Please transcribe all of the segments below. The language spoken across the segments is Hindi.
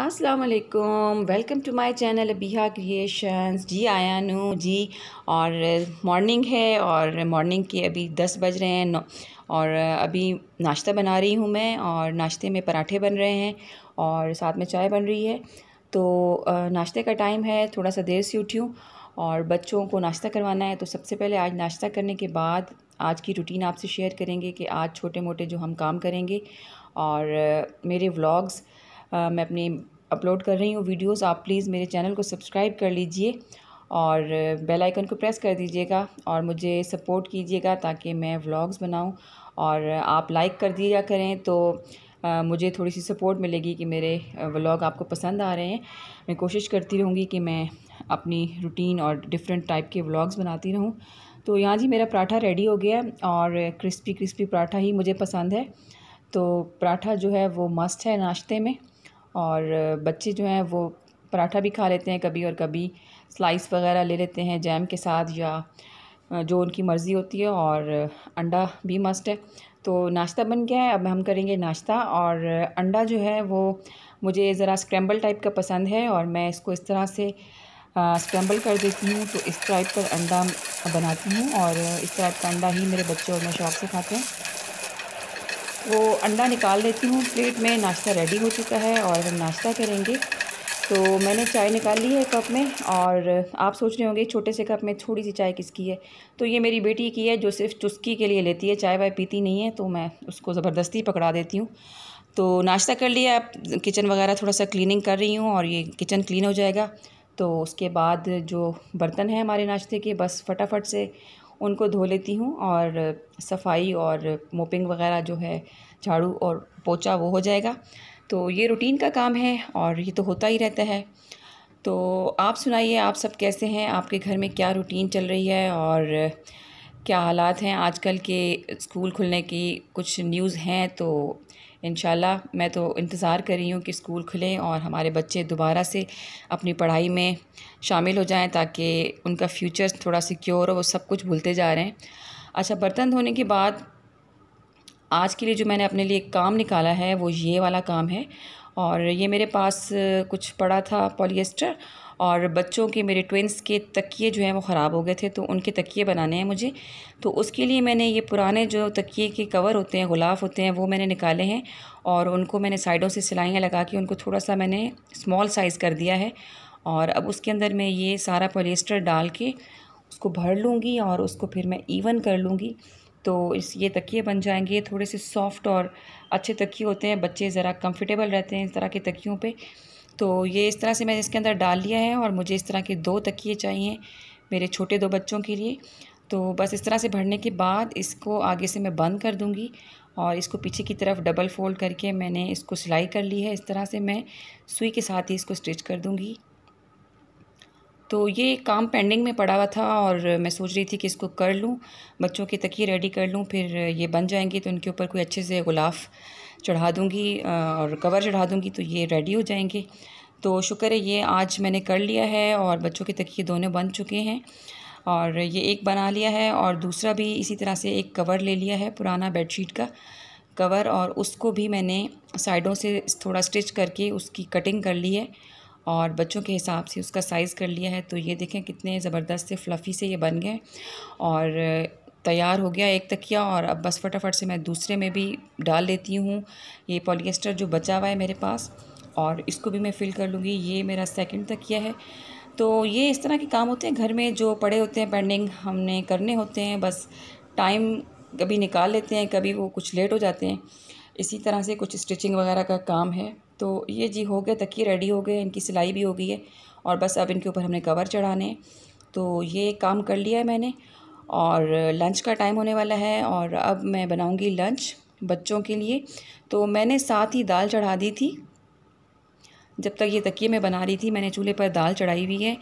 अस्सलाम वालेकुम welcome to my channel Abiha creations जी आया नू जी और मॉर्निंग है और मॉर्निंग के अभी दस बज रहे हैं और अभी नाश्ता बना रही हूँ मैं और नाश्ते में पराठे बन रहे हैं और साथ में चाय बन रही है तो नाश्ते का टाइम है थोड़ा सा देर से उठी हूँ और बच्चों को नाश्ता करवाना है तो सबसे पहले आज नाश्ता करने के बाद आज की रूटीन आपसे शेयर करेंगे कि आज छोटे मोटे जो हम काम करेंगे और मेरे व्लॉग्स Uh, मैं अपने अपलोड कर रही हूँ वीडियोस आप प्लीज़ मेरे चैनल को सब्सक्राइब कर लीजिए और बेल आइकन को प्रेस कर दीजिएगा और मुझे सपोर्ट कीजिएगा ताकि मैं व्लॉग्स बनाऊं और आप लाइक कर दिया करें तो आ, मुझे थोड़ी सी सपोर्ट मिलेगी कि मेरे व्लॉग आपको पसंद आ रहे हैं मैं कोशिश करती रहूँगी कि मैं अपनी रूटीन और डिफरेंट टाइप के व्लॉग्स बनाती रहूँ तो यहाँ जी मेरा पराठा रेडी हो गया और क्रिस्पी क्रिस्पी पराठा ही मुझे पसंद है तो पराठा जो है वो मस्त है नाश्ते में और बच्चे जो हैं वो पराठा भी खा लेते हैं कभी और कभी स्लाइस वग़ैरह ले लेते हैं जैम के साथ या जो उनकी मर्ज़ी होती है और अंडा भी मस्ट है तो नाश्ता बन गया है अब हम करेंगे नाश्ता और अंडा जो है वो मुझे ज़रा स्क्रैम्बल टाइप का पसंद है और मैं इसको इस तरह से स्क्रैम्बल कर देती हूँ तो इस टाइप का अंडा बनाती हूँ और इस टाइप का अंडा ही मेरे बच्चे और मैं शौक से खाते हैं वो अंडा निकाल लेती हूँ प्लेट में नाश्ता रेडी हो चुका है और हम नाश्ता करेंगे तो मैंने चाय निकाल ली है कप में और आप सोच रहे होंगे छोटे से कप में थोड़ी सी चाय किसकी है तो ये मेरी बेटी की है जो सिर्फ चुस्की के लिए लेती है चाय वाय पीती नहीं है तो मैं उसको ज़बरदस्ती पकड़ा देती हूँ तो नाश्ता कर लिया आप किचन वगैरह थोड़ा सा क्लीनिंग कर रही हूँ और ये किचन क्लीन हो जाएगा तो उसके बाद जो बर्तन है हमारे नाश्ते के बस फटाफट से उनको धो लेती हूँ और सफाई और मोपिंग वगैरह जो है झाड़ू और पोचा वो हो जाएगा तो ये रूटीन का काम है और ये तो होता ही रहता है तो आप सुनाइए आप सब कैसे हैं आपके घर में क्या रूटीन चल रही है और क्या हालात हैं आजकल के स्कूल खुलने की कुछ न्यूज़ हैं तो इन मैं तो इंतज़ार कर रही हूँ कि स्कूल खुलें और हमारे बच्चे दोबारा से अपनी पढ़ाई में शामिल हो जाएं ताकि उनका फ्यूचर थोड़ा सिक्योर हो वो सब कुछ भूलते जा रहे हैं अच्छा बर्तन धोने के बाद आज के लिए जो मैंने अपने लिए काम निकाला है वो ये वाला काम है और ये मेरे पास कुछ पड़ा था पॉलिएस्टर और बच्चों के मेरे ट्विंस के तकिए जो हैं वो ख़राब हो गए थे तो उनके तकिए बनाने हैं मुझे तो उसके लिए मैंने ये पुराने जो तकिए के कवर होते हैं गुलाफ होते हैं वो मैंने निकाले हैं और उनको मैंने साइडों से सिलाइयाँ लगा के उनको थोड़ा सा मैंने स्मॉल साइज़ कर दिया है और अब उसके अंदर मैं ये सारा पोलिस्टर डाल के उसको भर लूँगी और उसको फिर मैं इवन कर लूँगी तो इस ये तकिए बन जाएंगे थोड़े से सॉफ्ट और अच्छे तकिए होते हैं बच्चे ज़रा कंफर्टेबल रहते हैं इस तरह के तकियों पे तो ये इस तरह से मैंने इसके अंदर डाल लिया है और मुझे इस तरह के दो तकिए चाहिए मेरे छोटे दो बच्चों के लिए तो बस इस तरह से भरने के बाद इसको आगे से मैं बंद कर दूँगी और इसको पीछे की तरफ डबल फोल्ड करके मैंने इसको सिलाई कर ली है इस तरह से मैं सुई के साथ ही इसको स्टिच कर दूँगी तो ये काम पेंडिंग में पड़ा हुआ था और मैं सोच रही थी कि इसको कर लूँ बच्चों के तकिए रेडी कर लूँ फिर ये बन जाएंगे तो इनके ऊपर कोई अच्छे से गुलाफ चढ़ा दूँगी और कवर चढ़ा दूँगी तो ये रेडी हो जाएंगे तो शुक्र है ये आज मैंने कर लिया है और बच्चों के तकिए दोनों बन चुके हैं और ये एक बना लिया है और दूसरा भी इसी तरह से एक कवर ले लिया है पुराना बेडशीट का कवर और उसको भी मैंने साइडों से थोड़ा स्टिच करके उसकी कटिंग कर ली है और बच्चों के हिसाब से उसका साइज़ कर लिया है तो ये देखें कितने ज़बरदस्त से फ्लफ़ी से ये बन गए और तैयार हो गया एक तकिया और अब बस फटाफट से मैं दूसरे में भी डाल लेती हूँ ये पॉलिएस्टर जो बचा हुआ है मेरे पास और इसको भी मैं फिल कर लूँगी ये मेरा सेकंड तकिया है तो ये इस तरह के काम होते हैं घर में जो पड़े होते हैं पेंडिंग हमने करने होते हैं बस टाइम कभी निकाल लेते हैं कभी वो कुछ लेट हो जाते हैं इसी तरह से कुछ स्टिचिंग वगैरह का काम है तो ये जी हो गया तकिए रेडी हो गए इनकी सिलाई भी हो गई है और बस अब इनके ऊपर हमने कवर चढ़ाने हैं तो ये काम कर लिया है मैंने और लंच का टाइम होने वाला है और अब मैं बनाऊंगी लंच बच्चों के लिए तो मैंने साथ ही दाल चढ़ा दी थी जब तक ये तकिए में बना रही थी मैंने चूल्हे पर दाल चढ़ाई हुई है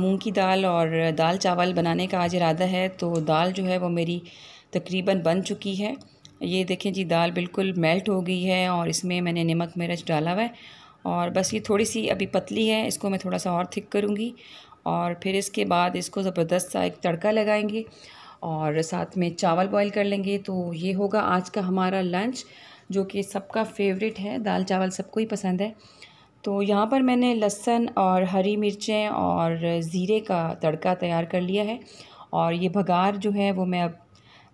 मूंग की दाल और दाल चावल बनाने का आज इरादा है तो दाल जो है वो मेरी तकरीबन बन चुकी है ये देखें जी दाल बिल्कुल मेल्ट हो गई है और इसमें मैंने नमक मिर्च डाला हुआ है और बस ये थोड़ी सी अभी पतली है इसको मैं थोड़ा सा और थिक करूँगी और फिर इसके बाद इसको ज़बरदस्त सा एक तड़का लगाएंगे और साथ में चावल बॉईल कर लेंगे तो ये होगा आज का हमारा लंच जो कि सबका फेवरेट है दाल चावल सबको ही पसंद है तो यहाँ पर मैंने लहसन और हरी मिर्चें और ज़ीरे का तड़का तैयार कर लिया है और ये भगार जो है वो मैं अब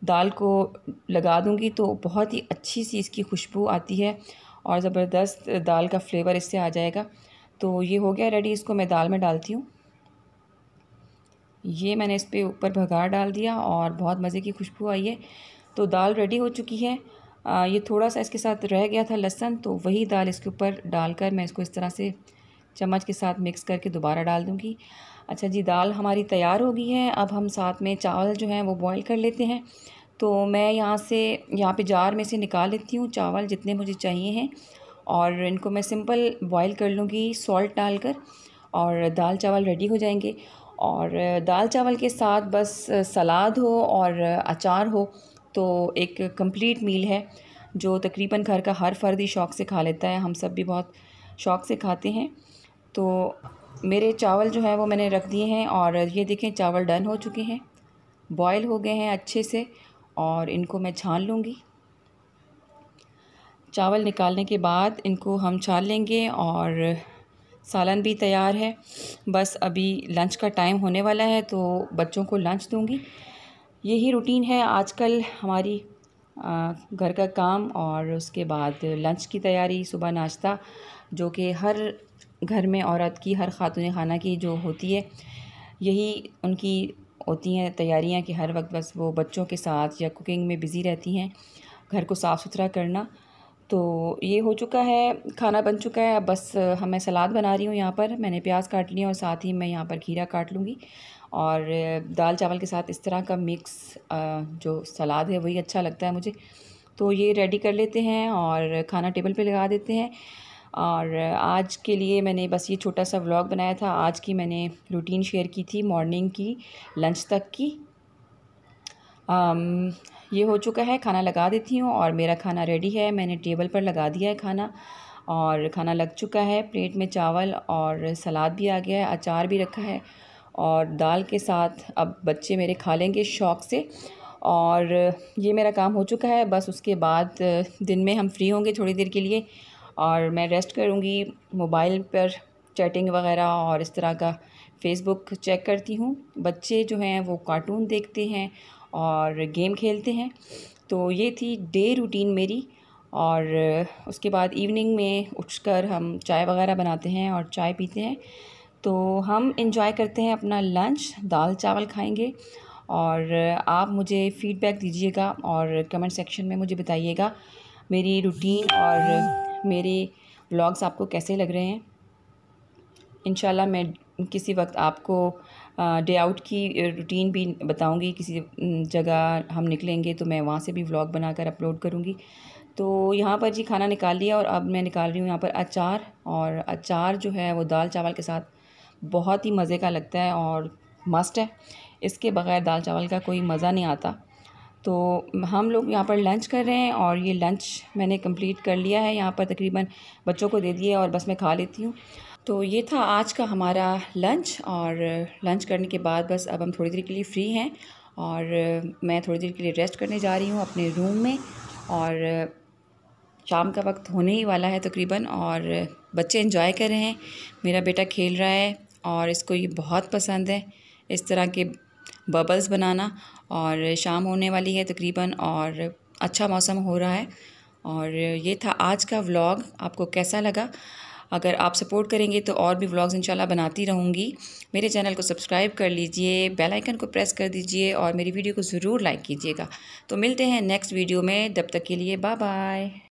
दाल को लगा दूँगी तो बहुत ही अच्छी सी इसकी खुशबू आती है और ज़बरदस्त दाल का फ्लेवर इससे आ जाएगा तो ये हो गया रेडी इसको मैं दाल में डालती हूँ ये मैंने इस पर ऊपर भगार डाल दिया और बहुत मज़े की खुशबू आई है तो दाल रेडी हो चुकी है आ, ये थोड़ा सा इसके साथ रह गया था लहसन तो वही दाल इसके ऊपर डालकर मैं इसको इस तरह से चम्मच के साथ मिक्स करके दोबारा डाल दूँगी अच्छा जी दाल हमारी तैयार हो गई है अब हम साथ में चावल जो हैं वो बॉईल कर लेते हैं तो मैं यहाँ से यहाँ पे जार में से निकाल लेती हूँ चावल जितने मुझे चाहिए हैं और इनको मैं सिंपल बॉईल कर लूँगी सॉल्ट डालकर और दाल चावल रेडी हो जाएंगे और दाल चावल के साथ बस सलाद हो और अचार हो तो एक कंप्लीट मील है जो तकरीबन घर का हर फर्द ही शौक़ से खा लेता है हम सब भी बहुत शौक़ से खाते हैं तो मेरे चावल जो हैं वो मैंने रख दिए हैं और ये देखें चावल डन हो चुके हैं बॉयल हो गए हैं अच्छे से और इनको मैं छान लूँगी चावल निकालने के बाद इनको हम छान लेंगे और सालन भी तैयार है बस अभी लंच का टाइम होने वाला है तो बच्चों को लंच दूँगी यही रूटीन है आजकल हमारी घर का काम और उसके बाद लंच की तैयारी सुबह नाश्ता जो कि हर घर में औरत की हर खातून खाना की जो होती है यही उनकी होती हैं तैयारियां कि हर वक्त बस वो बच्चों के साथ या कुकिंग में बिज़ी रहती हैं घर को साफ़ सुथरा करना तो ये हो चुका है खाना बन चुका है अब बस हमें सलाद बना रही हूँ यहाँ पर मैंने प्याज काट लिया और साथ ही मैं यहाँ पर खीरा काट लूँगी और दाल चावल के साथ इस तरह का मिक्स जो सलाद है वही अच्छा लगता है मुझे तो ये रेडी कर लेते हैं और खाना टेबल पे लगा देते हैं और आज के लिए मैंने बस ये छोटा सा व्लॉग बनाया था आज की मैंने रूटीन शेयर की थी मॉर्निंग की लंच तक की आम, ये हो चुका है खाना लगा देती हूँ और मेरा खाना रेडी है मैंने टेबल पर लगा दिया है खाना और खाना लग चुका है प्लेट में चावल और सलाद भी आ गया है अचार भी रखा है और दाल के साथ अब बच्चे मेरे खा लेंगे शौक़ से और ये मेरा काम हो चुका है बस उसके बाद दिन में हम फ्री होंगे थोड़ी देर के लिए और मैं रेस्ट करूँगी मोबाइल पर चैटिंग वगैरह और इस तरह का फ़ेसबुक चेक करती हूँ बच्चे जो हैं वो कार्टून देखते हैं और गेम खेलते हैं तो ये थी डे रूटीन मेरी और उसके बाद इवनिंग में उठकर हम चाय वगैरह बनाते हैं और चाय पीते हैं तो हम इंजॉय करते हैं अपना लंच दाल चावल खाएंगे और आप मुझे फ़ीडबैक दीजिएगा और कमेंट सेक्शन में मुझे बताइएगा मेरी रूटीन और मेरे ब्लॉग्स आपको कैसे लग रहे हैं इन मैं किसी वक्त आपको डे आउट की रूटीन भी बताऊंगी किसी जगह हम निकलेंगे तो मैं वहाँ से भी व्लॉग बनाकर अपलोड करूँगी तो यहाँ पर जी खाना निकाल लिया और अब मैं निकाल रही हूँ यहाँ पर अचार और अचार जो है वो दाल चावल के साथ बहुत ही मज़े का लगता है और मस्ट है इसके बग़ैर दाल चावल का कोई मज़ा नहीं आता तो हम लोग यहाँ पर लंच कर रहे हैं और ये लंच मैंने कंप्लीट कर लिया है यहाँ पर तकरीबन बच्चों को दे दिए और बस मैं खा लेती हूँ तो ये था आज का हमारा लंच और लंच करने के बाद बस अब हम थोड़ी देर के लिए फ़्री हैं और मैं थोड़ी देर के लिए रेस्ट करने जा रही हूँ अपने रूम में और शाम का वक्त होने ही वाला है तकरीबन और बच्चे इन्जॉय कर रहे हैं मेरा बेटा खेल रहा है और इसको ये बहुत पसंद है इस तरह के बबल्स बनाना और शाम होने वाली है तकरीबन और अच्छा मौसम हो रहा है और ये था आज का व्लॉग आपको कैसा लगा अगर आप सपोर्ट करेंगे तो और भी व्लॉग्स इंशाल्लाह बनाती रहूँगी मेरे चैनल को सब्सक्राइब कर लीजिए बेल आइकन को प्रेस कर दीजिए और मेरी वीडियो को ज़रूर लाइक कीजिएगा तो मिलते हैं नेक्स्ट वीडियो में तब तक के लिए बाय बाय